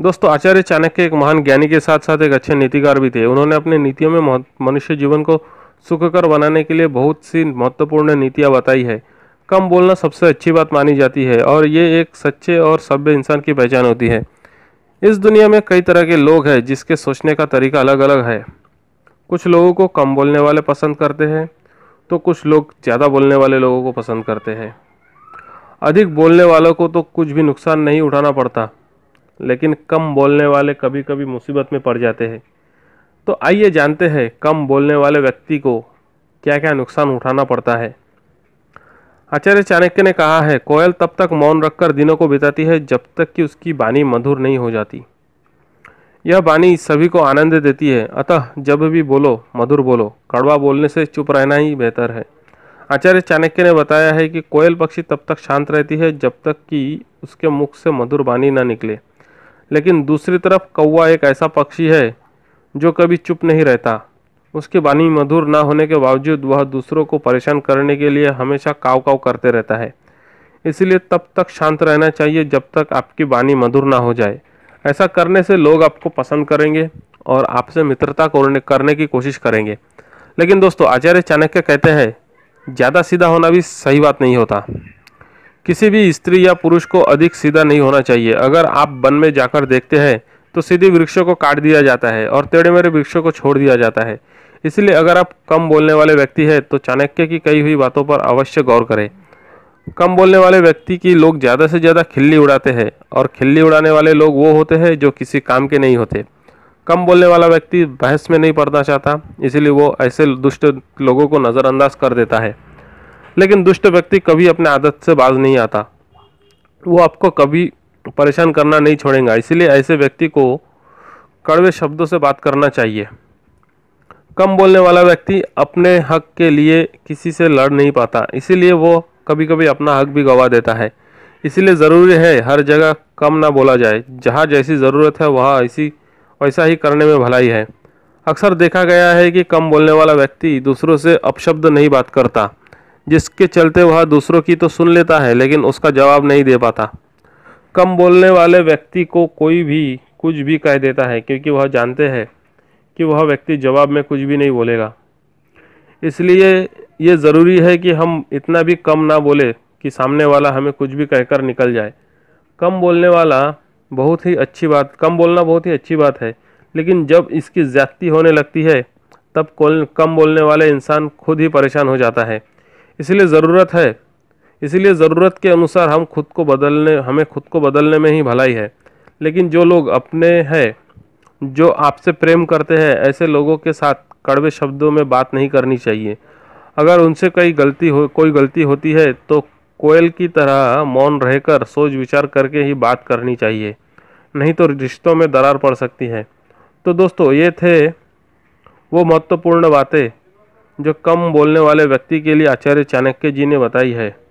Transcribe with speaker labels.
Speaker 1: दोस्तों आचार्य चाणक्य एक महान ज्ञानी के साथ साथ एक अच्छे नीतिकार भी थे उन्होंने अपने नीतियों में मनुष्य जीवन को सुखकर बनाने के लिए बहुत सी महत्वपूर्ण नीतियाँ बताई है कम बोलना सबसे अच्छी बात मानी जाती है और ये एक सच्चे और सभ्य इंसान की पहचान होती है इस दुनिया में कई तरह के लोग हैं जिसके सोचने का तरीका अलग अलग है कुछ लोगों को कम बोलने वाले पसंद करते हैं तो कुछ लोग ज़्यादा बोलने वाले लोगों को पसंद करते हैं अधिक बोलने वालों को तो कुछ भी नुकसान नहीं उठाना पड़ता लेकिन कम बोलने वाले कभी कभी मुसीबत में पड़ जाते हैं तो आइए जानते हैं कम बोलने वाले व्यक्ति को क्या क्या नुकसान उठाना पड़ता है आचार्य चाणक्य ने कहा है कोयल तब तक मौन रखकर दिनों को बिताती है जब तक कि उसकी बानी मधुर नहीं हो जाती यह बानी सभी को आनंद देती है अतः जब भी बोलो मधुर बोलो कड़वा बोलने से चुप रहना ही बेहतर है आचार्य चाणक्य ने बताया है कि कोयल पक्षी तब तक शांत रहती है जब तक कि उसके मुख से मधुर बानी न निकले लेकिन दूसरी तरफ कौवा एक ऐसा पक्षी है जो कभी चुप नहीं रहता उसकी वाणी मधुर ना होने के बावजूद वह दूसरों को परेशान करने के लिए हमेशा काव काव करते रहता है इसलिए तब तक शांत रहना चाहिए जब तक आपकी वाणी मधुर ना हो जाए ऐसा करने से लोग आपको पसंद करेंगे और आपसे मित्रता करने की कोशिश करेंगे लेकिन दोस्तों आचार्य चाणक्य कहते हैं ज़्यादा सीधा होना भी सही बात नहीं होता किसी भी स्त्री या पुरुष को अधिक सीधा नहीं होना चाहिए अगर आप वन में जाकर देखते हैं तो सीधे वृक्षों को काट दिया जाता है और टेढ़े मेरे वृक्षों को छोड़ दिया जाता है इसलिए अगर आप कम बोलने वाले व्यक्ति हैं तो चाणक्य की कही हुई बातों पर अवश्य गौर करें कम बोलने वाले व्यक्ति की लोग ज़्यादा से ज़्यादा खिल्ली उड़ाते हैं और खिल्ली उड़ाने वाले लोग वो होते हैं जो किसी काम के नहीं होते कम बोलने वाला व्यक्ति बहस में नहीं पड़ना चाहता इसलिए वो ऐसे दुष्ट लोगों को नज़रअंदाज कर देता है लेकिन दुष्ट व्यक्ति कभी अपने आदत से बाज नहीं आता वो आपको कभी परेशान करना नहीं छोड़ेगा इसलिए ऐसे व्यक्ति को कड़वे शब्दों से बात करना चाहिए कम बोलने वाला व्यक्ति अपने हक के लिए किसी से लड़ नहीं पाता इसीलिए वो कभी कभी अपना हक भी गंवा देता है इसलिए ज़रूरी है हर जगह कम ना बोला जाए जहाँ जैसी ज़रूरत है वहाँ ऐसी वैसा ही करने में भलाई है अक्सर देखा गया है कि कम बोलने वाला व्यक्ति दूसरों से अपशब्द नहीं बात करता जिसके चलते वह दूसरों की तो सुन लेता है लेकिन उसका जवाब नहीं दे पाता कम बोलने वाले व्यक्ति को कोई भी कुछ भी कह देता है क्योंकि वह जानते हैं कि वह व्यक्ति जवाब में कुछ भी नहीं बोलेगा इसलिए ये ज़रूरी है कि हम इतना भी कम ना बोले कि सामने वाला हमें कुछ भी कहकर निकल जाए कम बोलने वाला बहुत ही अच्छी बात कम बोलना बहुत ही अच्छी बात है लेकिन जब इसकी ज़्यादती होने लगती है तब कम बोलने वाले इंसान खुद ही परेशान हो जाता है इसलिए ज़रूरत है इसीलिए ज़रूरत के अनुसार हम खुद को बदलने हमें खुद को बदलने में ही भलाई है लेकिन जो लोग अपने हैं जो आपसे प्रेम करते हैं ऐसे लोगों के साथ कड़वे शब्दों में बात नहीं करनी चाहिए अगर उनसे कई गलती हो कोई गलती होती है तो कोयल की तरह मौन रहकर सोच विचार करके ही बात करनी चाहिए नहीं तो रिश्तों में दरार पड़ सकती है तो दोस्तों ये थे वो महत्वपूर्ण बातें जो कम बोलने वाले व्यक्ति के लिए आचार्य चाणक्य जी ने बताई है